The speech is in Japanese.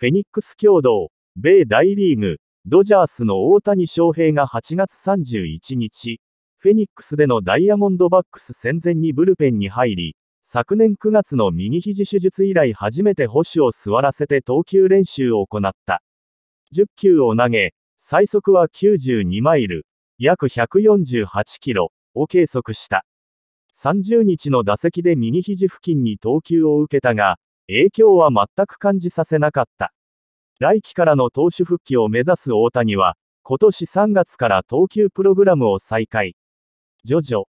フェニックス共同、米大リーグ、ドジャースの大谷翔平が8月31日、フェニックスでのダイヤモンドバックス戦前にブルペンに入り、昨年9月の右肘手術以来初めて保守を座らせて投球練習を行った。10球を投げ、最速は92マイル、約148キロを計測した。30日の打席で右肘付近に投球を受けたが、影響は全く感じさせなかった。来季からの投手復帰を目指す大谷は、今年3月から投球プログラムを再開。ジョジョ